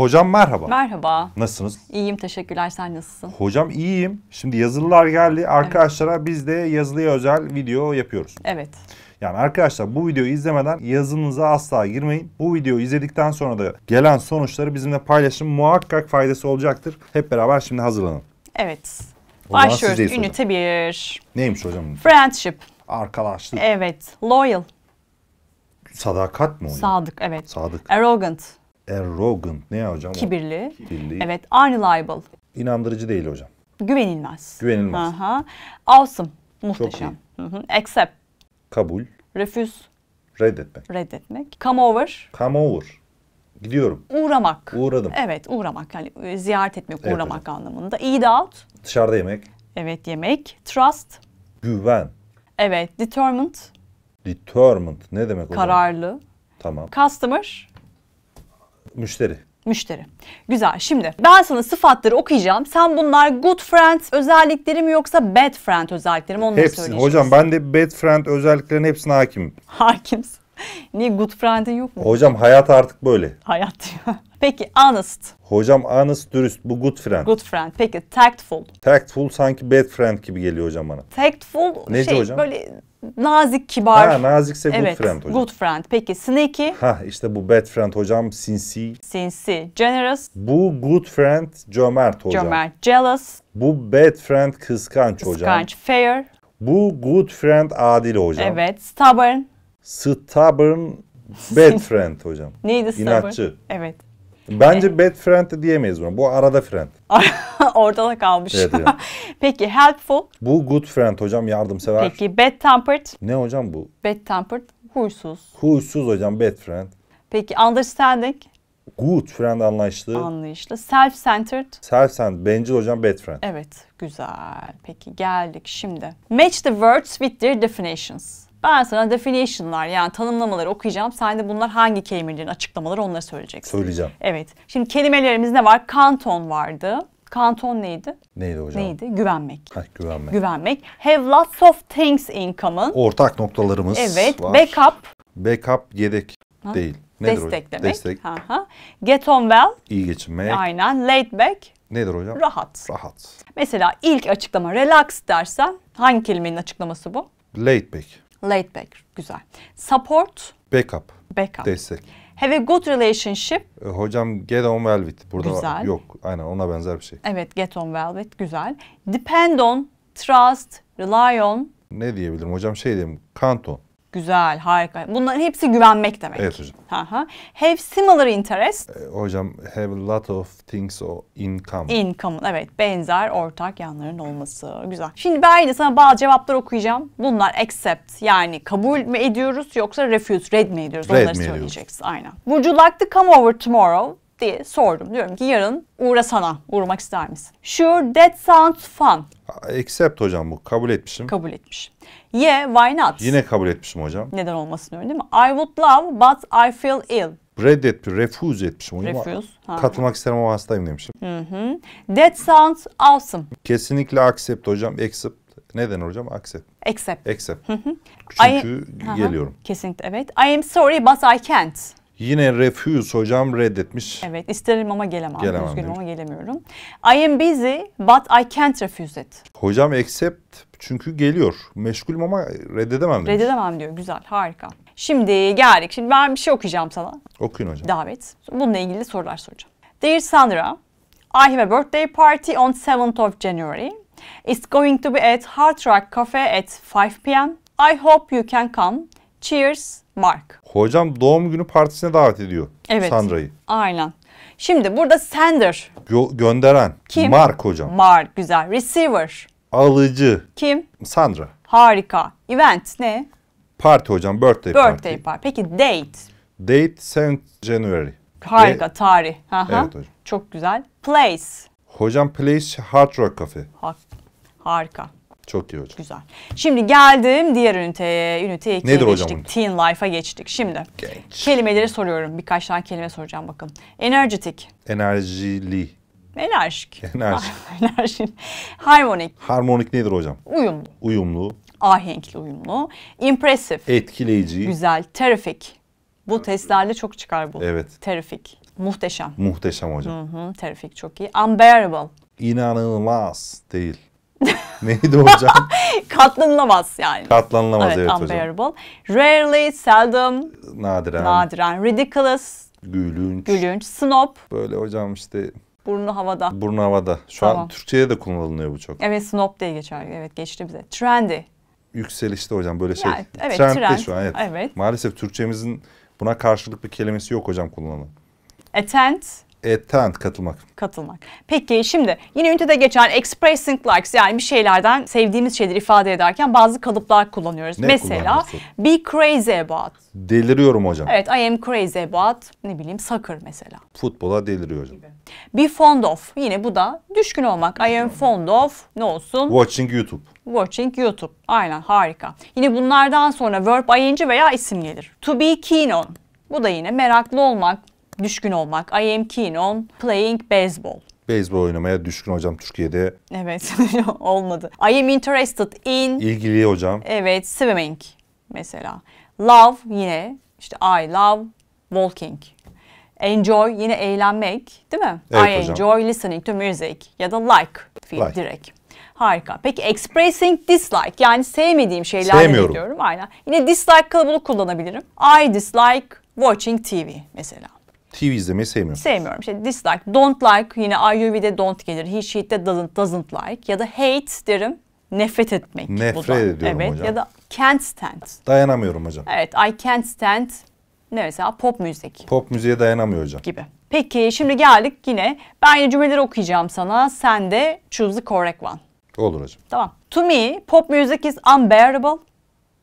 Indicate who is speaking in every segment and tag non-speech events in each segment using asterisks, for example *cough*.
Speaker 1: Hocam merhaba. Merhaba. Nasılsınız?
Speaker 2: İyiyim teşekkürler sen nasılsın?
Speaker 1: Hocam iyiyim. Şimdi yazılılar geldi. Arkadaşlara evet. biz de yazılıya özel video yapıyoruz. Evet. Yani arkadaşlar bu videoyu izlemeden yazınıza asla girmeyin. Bu videoyu izledikten sonra da gelen sonuçları bizimle paylaşın. Muhakkak faydası olacaktır. Hep beraber şimdi hazırlanın.
Speaker 2: Evet. Başlıyoruz. Ünite hocam. 1. Neymiş hocam? Friendship.
Speaker 1: Arkadaşlık.
Speaker 2: Evet. Loyal.
Speaker 1: Sadakat mı? Hocam? Sadık
Speaker 2: evet. Sadık. Arrogant
Speaker 1: arrogant. E, ne ya hocam? Kibirli. Kibirli. Evet.
Speaker 2: Unreliable.
Speaker 1: İnandırıcı değil hocam.
Speaker 2: Güvenilmez. Güvenilmez. Aha. Awesome. Muhteşem. Çok iyi. Accept. Kabul. Refuse. Reddetmek. Reddetmek. Come over.
Speaker 1: Come over. Gidiyorum.
Speaker 2: Uğramak. Uğradım. Evet uğramak. Yani e, ziyaret etmek, evet, uğramak hocam. anlamında. Eat out.
Speaker 1: Dışarıda yemek.
Speaker 2: Evet yemek. Trust. Güven. Evet. Determined.
Speaker 1: Determined ne demek hocam? Kararlı. Tamam.
Speaker 2: Customer. Müşteri. Müşteri. Güzel. Şimdi ben sana sıfatları okuyacağım. Sen bunlar good friend özellikleri mi yoksa bad friend özellikleri mi? Onu Hepsini. Hocam ben
Speaker 1: de bad friend özelliklerin hepsine hakim.
Speaker 2: Hakimsin. *laughs* Niye good friend'in yok mu?
Speaker 1: Hocam hayat artık böyle.
Speaker 2: Hayat diyor. *laughs* Peki honest.
Speaker 1: Hocam honest dürüst bu good friend. Good
Speaker 2: friend. Peki tactful.
Speaker 1: Tactful sanki bad friend gibi geliyor hocam bana.
Speaker 2: Tactful Nece şey hocam? böyle nazik, kibar. Ha, nazikse good evet, friend hocam. Good friend. Peki snaky?
Speaker 1: Ha işte bu bad friend hocam sinsi.
Speaker 2: Sinsi. Generous?
Speaker 1: Bu good friend cömert hocam. Cömert. Jealous? Bu bad friend kıskanç, kıskanç. hocam. Kıskanç. Fair? Bu good friend adil hocam.
Speaker 2: Evet. Stubborn?
Speaker 1: Stubborn bad *laughs* friend hocam. Neydi stubborn? İnatçı. Evet. Bence bad friend de diyemeyiz buna. Bu arada friend. *laughs*
Speaker 2: Ortada kalmış. Evet, yani. *laughs* Peki helpful.
Speaker 1: Bu good friend hocam yardımsever. Peki
Speaker 2: bad tempered.
Speaker 1: Ne hocam bu?
Speaker 2: Bad tempered huysuz.
Speaker 1: Huysuz hocam bad friend.
Speaker 2: Peki understanding.
Speaker 1: Good friend anlayışlı.
Speaker 2: Anlayışlı. Self-centered.
Speaker 1: Self-centered. Bencil hocam bad friend.
Speaker 2: Evet güzel. Peki geldik şimdi. Match the words with their definitions. Ben sana definition'lar yani tanımlamaları okuyacağım. Sen de bunlar hangi kelimelerin açıklamaları onları söyleyeceksin. Söyleyeceğim. Evet. Şimdi kelimelerimiz ne var? Kanton vardı. Kanton neydi?
Speaker 1: Neydi hocam? Neydi? Güvenmek. Heh, güvenmek.
Speaker 2: Güvenmek. Have lots of things in common.
Speaker 1: Ortak noktalarımız evet. var. Evet. Backup. Backup yedek ha? değil. Nedir Destek hocam? demek. Destek.
Speaker 2: Ha Get on well.
Speaker 1: İyi geçinmek.
Speaker 2: Aynen. Laid back. Nedir hocam? Rahat. Rahat. Mesela ilk açıklama relax dersen hangi kelimenin açıklaması bu? Laid back. Laid back. Güzel. Support. Backup. Backup. Destek. Have a good relationship.
Speaker 1: E, hocam get on well with. Burada güzel. yok. Aynen ona benzer bir şey.
Speaker 2: Evet get on well with. Güzel. Depend on. Trust. Rely on.
Speaker 1: Ne diyebilirim hocam şey diyeyim. Count on.
Speaker 2: Güzel, harika. Bunların hepsi güvenmek demek. Evet hocam. Aha. Have similar interest. E, ee,
Speaker 1: hocam have a lot of things or income.
Speaker 2: Income, evet. Benzer, ortak yanların olması. Güzel. Şimdi ben de sana bazı cevaplar okuyacağım. Bunlar accept, yani kabul mü ediyoruz yoksa refuse, red mi ediyoruz? Red Onları mi söyleyeceksin. Ediyoruz. Aynen. Would you like to come over tomorrow? diye sordum. Diyorum ki yarın uğrasana, uğramak ister misin? Sure, that sounds fun.
Speaker 1: Accept hocam bu. Kabul etmişim. Kabul etmiş.
Speaker 2: Yeah, why not? Yine
Speaker 1: kabul etmişim hocam.
Speaker 2: Neden olmasın öyle değil mi? I would love but I feel ill.
Speaker 1: Reddet, refuse etmişim. Refuse. Ha. Katılmak istemem ama hastayım demişim.
Speaker 2: Hı hı. That sounds awesome.
Speaker 1: Kesinlikle accept hocam. Accept. Neden hocam? Accept. Accept. Accept. Hı hı.
Speaker 2: Çünkü I... geliyorum. Aha. Kesinlikle evet. I am sorry but I can't.
Speaker 1: Yine refuse hocam reddetmiş.
Speaker 2: Evet isterim ama gelemem. gelemem Üzgünüm ama gelemiyorum. I am busy but I can't refuse it.
Speaker 1: Hocam accept çünkü geliyor. Meşgulüm ama reddedemem demiş.
Speaker 2: Reddedemem diyor güzel harika. Şimdi geldik. Şimdi ben bir şey okuyacağım sana. Okuyun hocam. Davet. Bununla ilgili sorular soracağım. Dear Sandra, I have a birthday party on 7th of January. It's going to be at Hard Rock Cafe at 5 p.m. I hope you can come. Cheers Mark.
Speaker 1: Hocam doğum günü partisine davet ediyor evet. Sandra'yı.
Speaker 2: Aynen. Şimdi burada sender.
Speaker 1: Gö- gönderen. Kim? Mark hocam.
Speaker 2: Mark güzel. Receiver.
Speaker 1: Alıcı. Kim? Sandra.
Speaker 2: Harika. Event ne?
Speaker 1: Parti hocam. Birthday, birthday party.
Speaker 2: Birthday party. Peki date?
Speaker 1: Date 7 January. Harika. De- tarih. Aha. Evet hocam.
Speaker 2: Çok güzel. Place.
Speaker 1: Hocam Place Hard Rock Cafe.
Speaker 2: Ha- harika.
Speaker 1: Çok iyi hocam. Güzel.
Speaker 2: Şimdi geldim diğer üniteye. Ünite 2'ye geçtik. Hocam Teen Life'a geçtik. Şimdi Genç. kelimeleri soruyorum. Birkaç tane kelime soracağım bakın. Energetik.
Speaker 1: Enerjili.
Speaker 2: Enerjik. *laughs* Enerjik. *laughs* Enerjik. Harmonik.
Speaker 1: Harmonik nedir hocam? Uyumlu. Uyumlu.
Speaker 2: Ahenkli uyumlu. Impressive.
Speaker 1: Etkileyici. Güzel.
Speaker 2: Terrific. Bu testlerde çok çıkar bu. Evet. Terrific. Muhteşem.
Speaker 1: Muhteşem hocam.
Speaker 2: Hı hı. Terrific çok iyi. Unbearable.
Speaker 1: İnanılmaz değil. *laughs* Neydi hocam? *laughs*
Speaker 2: Katlanılamaz yani.
Speaker 1: Katlanılamaz evet, evet unbearable.
Speaker 2: hocam. Rarely, seldom.
Speaker 1: Nadiren. Nadiren.
Speaker 2: Ridiculous.
Speaker 1: Gülünç. Gülünç. Snob. Böyle hocam işte
Speaker 2: Burnu havada.
Speaker 1: Burnu havada. Şu tamam. an Türkçe'ye de kullanılıyor bu çok.
Speaker 2: Evet snob diye geçer. Evet geçti bize. Trendy.
Speaker 1: Yükselişte hocam böyle şey. Yani, evet trend, trend. şu an evet. evet. Maalesef Türkçemizin buna karşılık bir kelimesi yok hocam kullanılan. Attent e, talent katılmak.
Speaker 2: Katılmak. Peki şimdi yine ünitede geçen expressing likes yani bir şeylerden sevdiğimiz şeyleri ifade ederken bazı kalıplar kullanıyoruz. Ne Mesela be crazy about.
Speaker 1: Deliriyorum hocam.
Speaker 2: Evet I am crazy about ne bileyim sakır mesela.
Speaker 1: Futbola deliriyor hocam.
Speaker 2: Be fond of yine bu da düşkün olmak. I am fond of ne olsun? Watching YouTube. Watching YouTube. Aynen harika. Yine bunlardan sonra verb ing veya isim gelir. To be keen on. Bu da yine meraklı olmak, düşkün olmak. I am keen on playing baseball.
Speaker 1: Beyzbol oynamaya düşkün hocam Türkiye'de.
Speaker 2: Evet *laughs* olmadı. I am interested in. İlgili hocam. Evet swimming mesela. Love yine işte I love walking. Enjoy yine eğlenmek değil mi? Evet, I hocam. enjoy listening to music ya da like film like. direkt. Harika. Peki expressing dislike yani sevmediğim şeyler diyorum? Aynen. Yine dislike kalıbını kullanabilirim. I dislike watching TV mesela.
Speaker 1: TV izlemeyi sevmiyorum.
Speaker 2: Sevmiyorum. Şey dislike, don't like yine IUV'de don't gelir. He she'de doesn't, doesn't like ya da hate derim. Nefret etmek. Nefret da. ediyorum evet. hocam. Ya da can't stand.
Speaker 1: Dayanamıyorum hocam.
Speaker 2: Evet I can't stand ne mesela pop müzik.
Speaker 1: Pop müziğe dayanamıyor hocam. Gibi.
Speaker 2: Peki şimdi geldik yine ben yine cümleleri okuyacağım sana. Sen de choose the correct one. Olur hocam. Tamam. To me pop music is unbearable.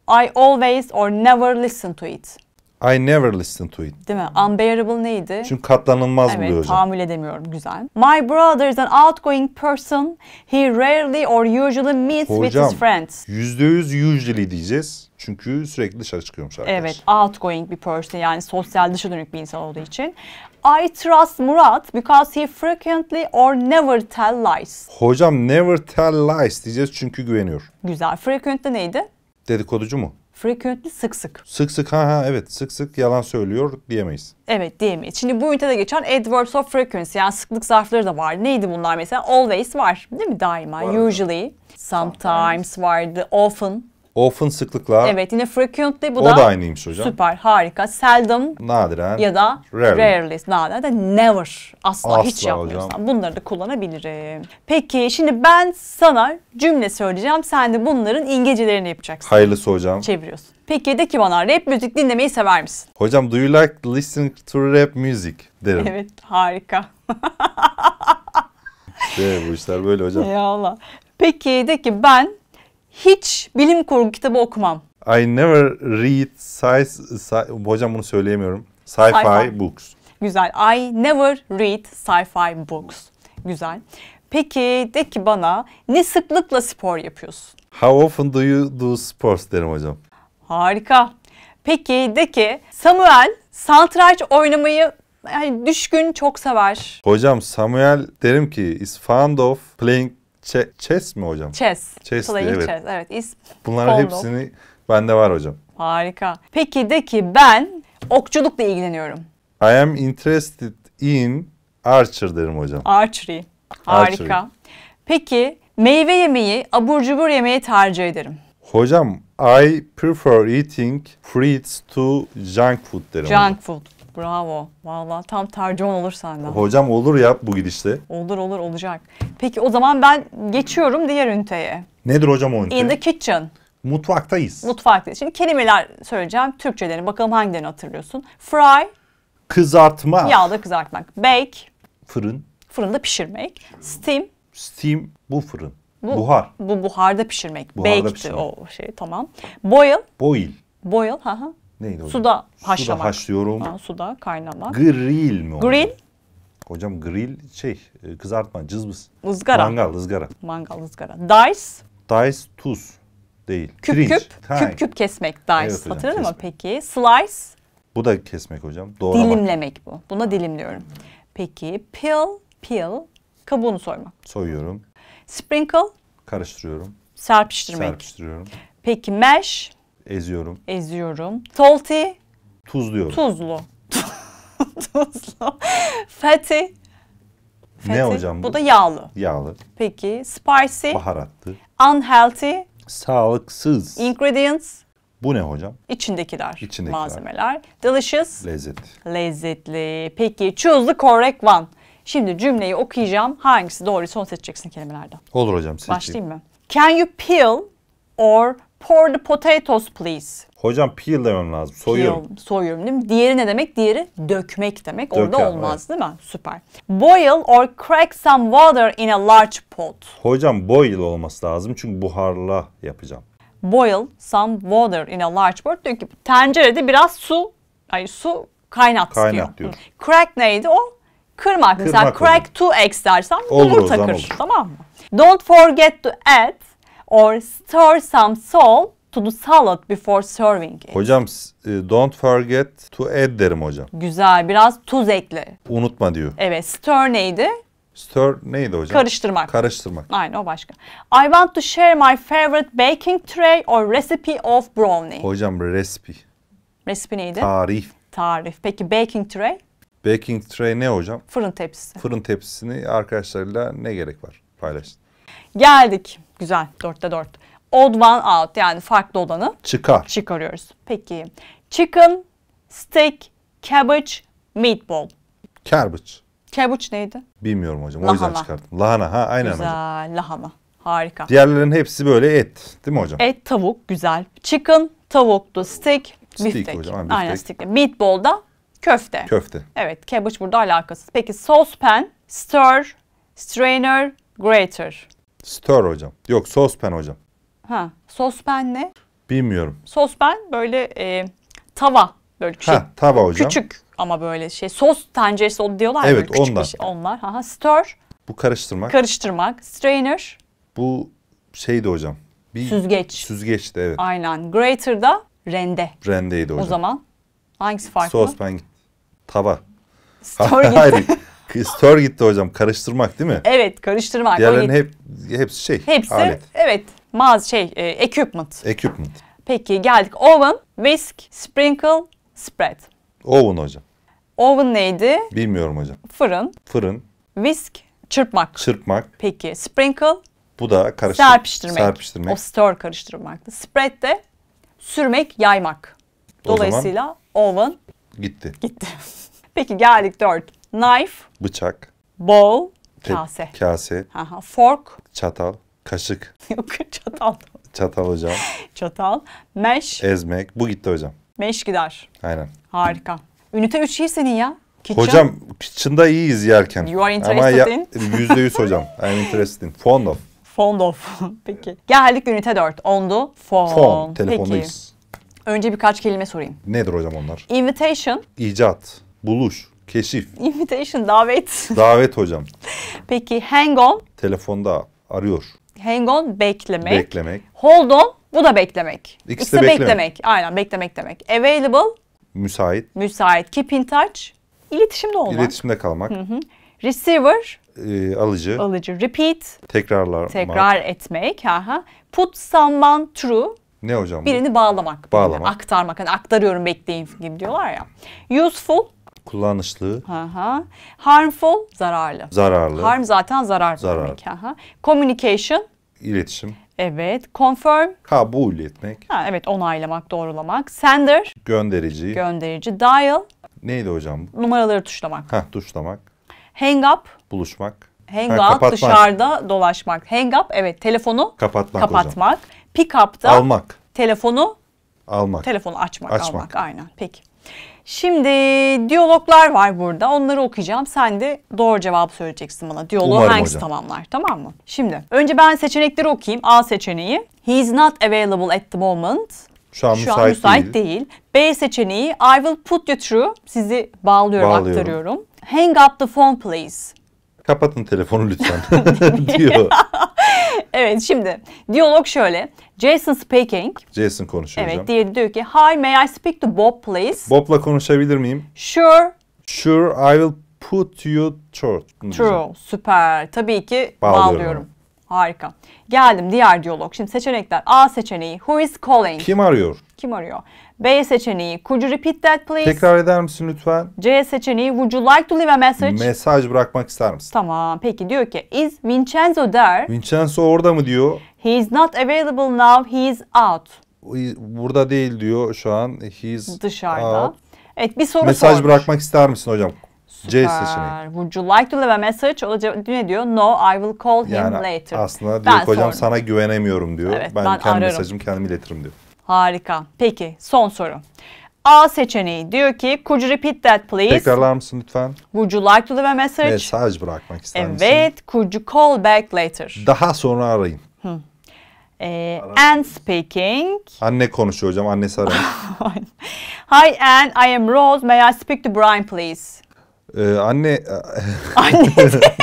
Speaker 2: I always or never listen to it.
Speaker 1: I never listen to it.
Speaker 2: Değil mi? Unbearable neydi?
Speaker 1: Çünkü katlanılmaz evet, buluyor hocam.
Speaker 2: tahammül edemiyorum. Güzel. My brother is an outgoing person. He rarely or usually meets hocam, with his friends.
Speaker 1: Yüzde yüz usually diyeceğiz. Çünkü sürekli dışarı çıkıyormuş arkadaş. Evet
Speaker 2: outgoing bir person yani sosyal dışa dönük bir insan olduğu için. I trust Murat because he frequently or never tell lies.
Speaker 1: Hocam never tell lies diyeceğiz çünkü güveniyor.
Speaker 2: Güzel. Frequently neydi?
Speaker 1: Dedikoducu mu?
Speaker 2: Frequently sık sık.
Speaker 1: Sık sık ha ha evet sık sık yalan söylüyor diyemeyiz.
Speaker 2: Evet diyemeyiz. Şimdi bu ünitede geçen adverbs of frequency yani sıklık zarfları da var. Neydi bunlar mesela? Always var değil mi daima? Var. Usually, sometimes, sometimes vardı, often
Speaker 1: Often sıklıkla. Evet
Speaker 2: yine frequently bu o da, da
Speaker 1: aynıymış hocam. Süper
Speaker 2: harika. Seldom.
Speaker 1: Nadiren. Ya da rarely. rarely.
Speaker 2: Nadiren never. Asla, Asla hiç yapmıyorsan. Hocam. Bunları da kullanabilirim. Peki şimdi ben sana cümle söyleyeceğim. Sen de bunların İngilizcelerini yapacaksın.
Speaker 1: Hayırlısı hocam. Çeviriyorsun.
Speaker 2: Peki de ki bana rap müzik dinlemeyi sever misin?
Speaker 1: Hocam do you like listening to rap music derim.
Speaker 2: Evet harika.
Speaker 1: Değil, bu işler böyle hocam. *laughs* Ya
Speaker 2: Allah. Peki de ki ben hiç bilim kurgu kitabı okumam.
Speaker 1: I never read science, sci- hocam bunu söyleyemiyorum. Sci-fi, sci-fi books.
Speaker 2: Güzel. I never read sci-fi books. Güzel. Peki de ki bana ne sıklıkla spor yapıyorsun?
Speaker 1: How often do you do sports derim hocam.
Speaker 2: Harika. Peki de ki Samuel satranç oynamayı yani düşkün çok sever.
Speaker 1: Hocam Samuel derim ki is fond of playing Ç- chess mi hocam? Chess. Chess Playing evet. chess.
Speaker 2: Evet. Is Bunların Pondol. hepsini
Speaker 1: bende var hocam.
Speaker 2: Harika. Peki de ki ben okçulukla ilgileniyorum.
Speaker 1: I am interested in archer derim hocam.
Speaker 2: Archery. Harika. Archery. Peki meyve yemeği, abur cubur yemeği tercih ederim.
Speaker 1: Hocam I prefer eating fruits to junk food derim. Junk hocam.
Speaker 2: food. Bravo. vallahi tam tercüman olur senden. Hocam
Speaker 1: olur ya bu gidişte.
Speaker 2: Olur olur olacak. Peki o zaman ben geçiyorum diğer üniteye.
Speaker 1: Nedir hocam o ünite? In the kitchen. Mutfaktayız.
Speaker 2: Mutfaktayız. Şimdi kelimeler söyleyeceğim. Türkçelerini bakalım hangilerini hatırlıyorsun. Fry.
Speaker 1: Kızartma. Yağda
Speaker 2: kızartmak. Bake. Fırın. Fırında pişirmek. Steam.
Speaker 1: Steam bu fırın. Bu, buhar.
Speaker 2: Bu buharda pişirmek. Buharda Baked'ti pişirmek. o şey tamam. Boil. Boil. Boil. ha ha.
Speaker 1: Neydi o? Suda haşlamak. Suda haşlıyorum. Ha,
Speaker 2: suda kaynamak.
Speaker 1: Grill mi o? Grill. Hocam grill şey e, kızartma cızbız. Izgara. Mangal ızgara.
Speaker 2: Mangal ızgara. Dice.
Speaker 1: Dice tuz değil. Küp Pirinç. küp. Ha. Küp küp kesmek dice. Evet, Hatırladın mı
Speaker 2: peki? Slice.
Speaker 1: Bu da kesmek hocam. Doğramak. Dilimlemek
Speaker 2: bu. Buna dilimliyorum. Peki peel. Peel. Kabuğunu soymak. Soyuyorum. Sprinkle.
Speaker 1: Karıştırıyorum. Serpiştirmek. Serpiştiriyorum.
Speaker 2: Peki mesh. Eziyorum. Eziyorum. Salty. Tuzluyorum. Tuzlu. *laughs* Tuzlu. Fatty.
Speaker 1: Ne hocam bu? Bu da yağlı. Yağlı.
Speaker 2: Peki spicy. Baharatlı. Unhealthy.
Speaker 1: Sağlıksız.
Speaker 2: Ingredients. Bu ne hocam? İçindekiler. İçindekiler. Malzemeler. Delicious.
Speaker 1: Lezzetli.
Speaker 2: Lezzetli. Peki choose the correct one. Şimdi cümleyi okuyacağım. Hangisi doğru son seçeceksin kelimelerden.
Speaker 1: Olur hocam seçeyim. Başlayayım
Speaker 2: mı? Can you peel or pour the potatoes please.
Speaker 1: Hocam peel demem lazım. Soyuyorum. Peel,
Speaker 2: soyuyorum değil mi? Diğeri ne demek? Diğeri dökmek demek. Döken, Orada olmaz evet. değil mi? Süper. Boil or crack some water in a large pot.
Speaker 1: Hocam boil olması lazım çünkü buharla yapacağım.
Speaker 2: Boil some water in a large pot. Diyor ki tencerede biraz su, ay su kaynat, kaynat diyor. diyor. Crack neydi o? Kırmak. Kırmak Mesela crack two eggs dersen olur takır. Tamam mı? Don't forget to add or stir some salt to the salad before serving
Speaker 1: it. Hocam e, don't forget to add derim hocam.
Speaker 2: Güzel biraz tuz ekle.
Speaker 1: Unutma diyor.
Speaker 2: Evet stir neydi?
Speaker 1: Stir neydi hocam? Karıştırmak. Karıştırmak.
Speaker 2: Aynen o başka. I want to share my favorite baking tray or recipe of brownie.
Speaker 1: Hocam recipe.
Speaker 2: Recipe neydi? Tarif. Tarif. Peki baking tray?
Speaker 1: Baking tray ne hocam?
Speaker 2: Fırın tepsisi.
Speaker 1: Fırın tepsisini arkadaşlarıyla ne gerek var? Paylaşın.
Speaker 2: Geldik. Güzel. Dörtte dört. Odd one out yani farklı olanı çıkar. Çıkarıyoruz. Peki. Chicken, steak, cabbage, meatball. Cabbage. Cabbage neydi?
Speaker 1: Bilmiyorum hocam. Lahana. O yüzden çıkarttım. Lahana ha aynen güzel,
Speaker 2: hocam. Güzel lahana. Harika.
Speaker 1: Diğerlerinin hepsi böyle et değil mi hocam? Et,
Speaker 2: tavuk güzel. Chicken, tavuktu. Steak, steak biftek. Hocam, biftek. Aynen steak. Meatball da köfte. Köfte. Evet cabbage burada alakasız. Peki saucepan, stir, strainer, grater.
Speaker 1: Stir hocam. Yok sospen hocam.
Speaker 2: Ha, sospen ne? Bilmiyorum. Sospen böyle e, tava böyle küçük. Ha, tava hocam. Küçük ama böyle şey sos tenceresi o diyorlar evet, ya. onlar. Şey, onlar. Ha, stir.
Speaker 1: Bu karıştırmak.
Speaker 2: Karıştırmak. Strainer.
Speaker 1: Bu şeydi hocam. Bir süzgeç. Süzgeçti evet.
Speaker 2: Aynen. Grater da rende.
Speaker 1: Rendeydi hocam. O zaman
Speaker 2: hangisi farklı? Sospen
Speaker 1: tava. Story *laughs* Hayır. Stir gitti hocam karıştırmak değil mi?
Speaker 2: Evet karıştırmak. Diğerlerinin hani
Speaker 1: hep, hepsi şey Hepsi alet.
Speaker 2: evet maz şey e, equipment. Equipment. Peki geldik oven, whisk, sprinkle, spread.
Speaker 1: Oven hocam.
Speaker 2: Oven neydi?
Speaker 1: Bilmiyorum hocam. Fırın. Fırın. Whisk çırpmak. Çırpmak.
Speaker 2: Peki sprinkle?
Speaker 1: Bu da karıştırmak. serpiştirmek. serpiştirmek. O
Speaker 2: stir karıştırmaktı. Spread de sürmek, yaymak.
Speaker 1: Dolayısıyla oven gitti. Gitti.
Speaker 2: *laughs* Peki geldik dört. Knife. Bıçak. Bowl. Te- kase. Kase. Aha, fork.
Speaker 1: Çatal. Kaşık.
Speaker 2: *laughs* Yok çatal. Çatal hocam. çatal. mesh
Speaker 1: Ezmek. Bu gitti hocam.
Speaker 2: mesh gider. Aynen. Harika. Ünite 3 iyi senin ya. Kitchen. Hocam
Speaker 1: kitchen'da iyiyiz yerken. You are interested Ama ya, in? %100 *laughs* hocam. I'm interested in. Fond of.
Speaker 2: Fond of. *laughs* Peki. Geldik ünite 4. Ondu. fond, Fon. Telefondayız. Peki. Önce birkaç kelime sorayım.
Speaker 1: Nedir hocam onlar?
Speaker 2: Invitation.
Speaker 1: İcat. Buluş. Keşif.
Speaker 2: Invitation, davet.
Speaker 1: Davet hocam.
Speaker 2: *laughs* Peki hang on?
Speaker 1: Telefonda arıyor.
Speaker 2: Hang on beklemek. Beklemek. Hold on bu da beklemek. İkisi, de beklemek. beklemek. Aynen beklemek demek. Available.
Speaker 1: Müsait.
Speaker 2: Müsait. Keep in touch. İletişimde olmak. İletişimde kalmak. Hı hı. Receiver.
Speaker 1: E, alıcı.
Speaker 2: Alıcı. Repeat.
Speaker 1: Tekrarlar. Tekrar
Speaker 2: etmek. Aha. Put someone through.
Speaker 1: Ne hocam? Birini bu? bağlamak. Bağlamak.
Speaker 2: aktarmak. Hani aktarıyorum bekleyin gibi diyorlar ya.
Speaker 1: Useful kullanışlı.
Speaker 2: Aha. Harmful zararlı. Zararlı. Harm zaten zarar. Zarar. Demek. Aha. Communication. İletişim. Evet. Confirm.
Speaker 1: Kabul etmek.
Speaker 2: Ha, evet onaylamak, doğrulamak. Sender.
Speaker 1: Gönderici.
Speaker 2: Gönderici. Dial.
Speaker 1: Neydi hocam?
Speaker 2: Numaraları tuşlamak.
Speaker 1: ha, tuşlamak. Hang up. Buluşmak. Hang ha, out kapatmak. dışarıda
Speaker 2: dolaşmak. Hang up evet telefonu
Speaker 1: kapatmak. Kapatmak.
Speaker 2: Hocam. Pick da, almak. Telefonu
Speaker 1: almak. Telefonu açmak, açmak. almak
Speaker 2: aynen. Peki. Şimdi diyaloglar var burada. Onları okuyacağım. Sen de doğru cevap söyleyeceksin bana. diyalog Umarım hangisi hocam. tamamlar? Tamam mı? Şimdi önce ben seçenekleri okuyayım. A seçeneği. He is not available at the moment.
Speaker 1: Şu an, Şu müsait, an müsait değil.
Speaker 2: değil. B seçeneği I will put you through. Sizi bağlıyorum, bağlıyorum. aktarıyorum. Hang up the phone please.
Speaker 1: Kapatın telefonu lütfen *laughs* *laughs* diyor.
Speaker 2: evet şimdi diyalog şöyle. Jason speaking.
Speaker 1: Jason konuşuyor Evet hocam. diğeri
Speaker 2: diyor ki hi may I speak to Bob please?
Speaker 1: Bob'la konuşabilir miyim? Sure Sure I will put you through. True.
Speaker 2: Süper. Tabii ki Bağlıyorum bağlıyorum. Harika. Geldim diğer diyalog. Şimdi seçenekler. A seçeneği. Who is calling? Kim arıyor? Kim arıyor? B seçeneği Could you repeat that please? Tekrar
Speaker 1: eder misin lütfen?
Speaker 2: C seçeneği Would you like to leave a message?
Speaker 1: Mesaj bırakmak ister misin?
Speaker 2: Tamam. Peki diyor ki Is Vincenzo there?
Speaker 1: Vincenzo orada mı diyor?
Speaker 2: He is not available now. He is out.
Speaker 1: Burada değil diyor şu an. He is Dışarıda. Out.
Speaker 2: Evet bir soru Mesaj sormuş. bırakmak
Speaker 1: ister misin hocam? Süper. C seçeneği.
Speaker 2: Would you like to leave a message? O da ne diyor? No, I will call yani him later. Aslında diyor ben hocam sordum.
Speaker 1: sana güvenemiyorum diyor. Evet, ben, ben kendi ararım. mesajımı kendim iletirim diyor.
Speaker 2: Harika. Peki son soru. A seçeneği diyor ki could you repeat that please? Tekrarlar
Speaker 1: mısın lütfen?
Speaker 2: Would you like to leave a message?
Speaker 1: Mesaj bırakmak ister evet. misin? Evet.
Speaker 2: Could you call back later?
Speaker 1: Daha sonra arayın.
Speaker 2: Hı. Ee, Anne speaking.
Speaker 1: Anne konuşuyor hocam. anne arıyor.
Speaker 2: *laughs* Hi Anne, I am Rose. May I speak to Brian please?
Speaker 1: Ee, anne... *laughs* E, anne. *laughs*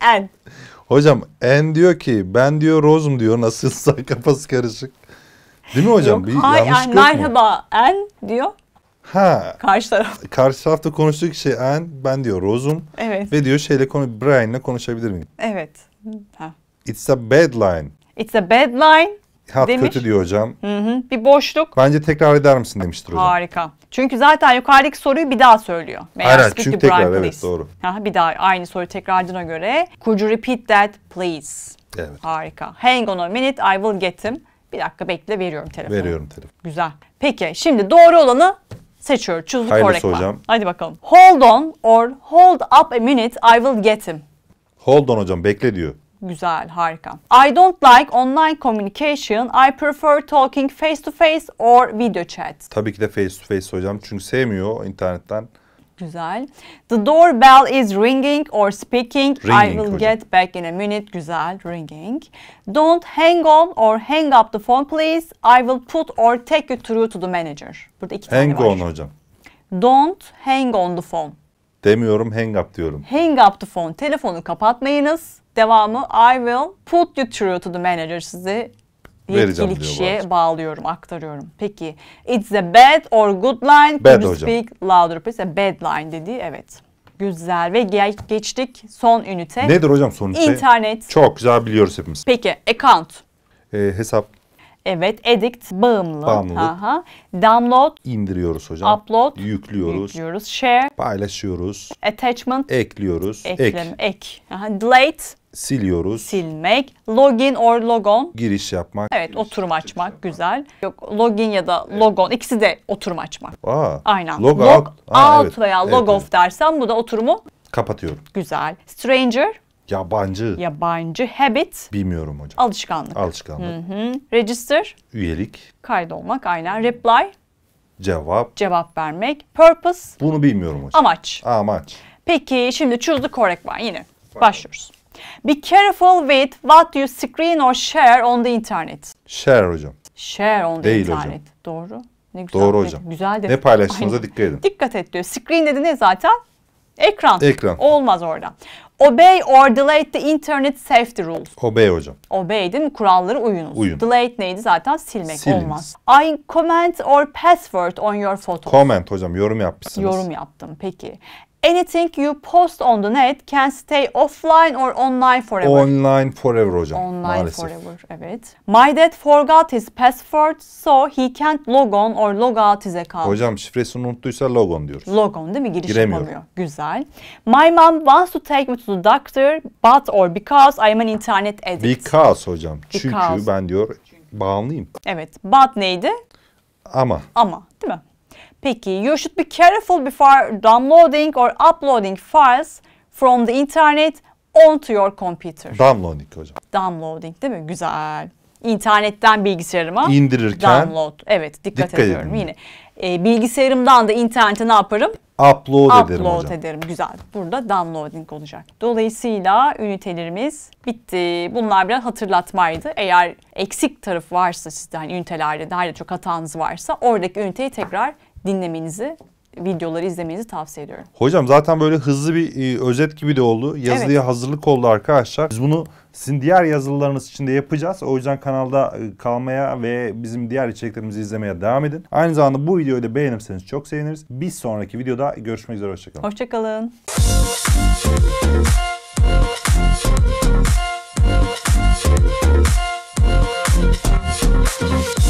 Speaker 1: Anne. Hocam Anne diyor ki ben diyor Rose'um diyor. Nasılsa kafası karışık. Değil mi hocam? Yok, bir hay yanlış en, merhaba
Speaker 2: mu? en diyor. Ha. Karşı taraf.
Speaker 1: Karşı tarafta konuştuğu kişi en, ben diyor Rose'um. Evet. Ve diyor şeyle konu Brian'la konuşabilir miyim?
Speaker 2: Evet. Ha.
Speaker 1: It's a bad line.
Speaker 2: It's a bad line.
Speaker 1: Hat demiş. kötü diyor hocam.
Speaker 2: Hı hı. Bir boşluk.
Speaker 1: Bence tekrar eder misin demiştir hocam.
Speaker 2: Harika. Çünkü zaten yukarıdaki soruyu bir daha söylüyor. Meğer Aynen çünkü tekrar please. evet doğru. Ha, bir daha aynı soru tekrardına göre. Could you repeat that please? Evet. Harika. Hang on a minute I will get him. Bir dakika bekle veriyorum telefonu. Veriyorum telefonu. Güzel. Peki şimdi doğru olanı seçiyor. Choose the hocam. Hadi bakalım. Hold on or hold up a minute I will get him.
Speaker 1: Hold on hocam bekle diyor.
Speaker 2: Güzel, harika. I don't like online communication. I prefer talking face to face or video chat.
Speaker 1: Tabii ki de face to face hocam. Çünkü sevmiyor internetten
Speaker 2: Güzel. The doorbell is ringing or speaking. Ringing I will hocam. get back in a minute. Güzel. Ringing. Don't hang on or hang up the phone please. I will put or take you through to the manager. Burada iki hang tane var. Hang on hocam. Don't hang on the phone.
Speaker 1: Demiyorum hang up diyorum.
Speaker 2: Hang up the phone. Telefonu kapatmayınız. Devamı I will put you through to the manager. Sizi
Speaker 1: Vereceğim yetkili kişiye
Speaker 2: bağlıyorum, aktarıyorum. Peki, it's a bad or good line. Bad Could speak louder please? A bad line dediği evet. Güzel ve ge- geçtik son ünite. Nedir hocam son ünite İnternet. Çok
Speaker 1: güzel biliyoruz hepimiz.
Speaker 2: Peki, account. Ee, hesap Evet, addict bağımlı. Bağımlılık. Aha. Download.
Speaker 1: indiriyoruz hocam. Upload. Yüklüyoruz. Yüklüyoruz. Share. Paylaşıyoruz.
Speaker 2: Attachment.
Speaker 1: Ekliyoruz. Eklem, ek.
Speaker 2: ek. Aha. Delete.
Speaker 1: Siliyoruz.
Speaker 2: Silmek. Login or logon.
Speaker 1: Giriş yapmak. Evet,
Speaker 2: giriş, oturum giriş açmak. Yapmak. Güzel. Yok login ya da evet. logon. ikisi de oturum açmak.
Speaker 1: Aa, Aynen. Log, log out. out ha, evet. veya log off
Speaker 2: dersen bu da oturumu Kapatıyorum. Güzel. Stranger.
Speaker 1: Yabancı.
Speaker 2: Yabancı. Habit.
Speaker 1: Bilmiyorum hocam. Alışkanlık. Alışkanlık.
Speaker 2: Hı hı. Register. Üyelik. Kaydolmak aynen. Reply. Cevap. Cevap vermek. Purpose.
Speaker 1: Bunu bilmiyorum hocam. Amaç. Amaç.
Speaker 2: Peki şimdi choose the correct one yine. Başlıyoruz. Be careful with what you screen or share on the internet.
Speaker 1: Share hocam.
Speaker 2: Share on the Değil internet. Hocam. Doğru. Ne güzel Doğru hocam. Güzel de. Ne paylaştığınıza dikkat edin. Dikkat et diyor. Screen dedi ne zaten? Ekran. Ekran. Olmaz orada. Obey or delay the internet safety rules. Obey hocam. Obey değil mi? Kurallara uyunuz. Uyun. Delay neydi zaten? Silmek Siliniz. olmaz. I comment or password on your photo. Comment
Speaker 1: hocam yorum yapmışsınız. Yorum
Speaker 2: yaptım peki. Anything you post on the net can stay offline or online forever.
Speaker 1: Online forever hocam. Online maalesef.
Speaker 2: forever evet. My dad forgot his password so he can't log on or log out his account. Hocam
Speaker 1: şifresini unuttuysa log on diyoruz.
Speaker 2: Log on değil mi? Giriş Giremiyor. yapamıyor. Güzel. My mom wants to take me to the doctor but or because I am an internet addict.
Speaker 1: Because hocam. Because. Çünkü ben diyor bağımlıyım.
Speaker 2: Evet. But neydi? Ama. Ama değil mi? Peki you should be careful before downloading or uploading files from the internet onto your computer. Downloading hocam. Downloading değil mi? Güzel. İnternetten bilgisayarıma indirirken download. Evet dikkat, dikkat ediyorum yine. E, bilgisayarımdan da internete ne yaparım?
Speaker 1: Upload, upload ederim hocam. ederim.
Speaker 2: Güzel. Burada downloading olacak. Dolayısıyla ünitelerimiz bitti. Bunlar biraz hatırlatmaydı. Eğer eksik taraf varsa sizden hani ünitelerde daha da çok hatanız varsa oradaki üniteyi tekrar dinlemenizi videoları izlemenizi tavsiye ediyorum.
Speaker 1: Hocam zaten böyle hızlı bir e, özet gibi de oldu. Yazılıya evet. hazırlık oldu arkadaşlar. Biz bunu sizin diğer yazılılarınız için de yapacağız. O yüzden kanalda e, kalmaya ve bizim diğer içeriklerimizi izlemeye devam edin. Aynı zamanda bu videoyu da beğenirseniz çok seviniriz. Bir sonraki videoda görüşmek üzere. Hoşçakalın.
Speaker 2: Hoşçakalın. Thank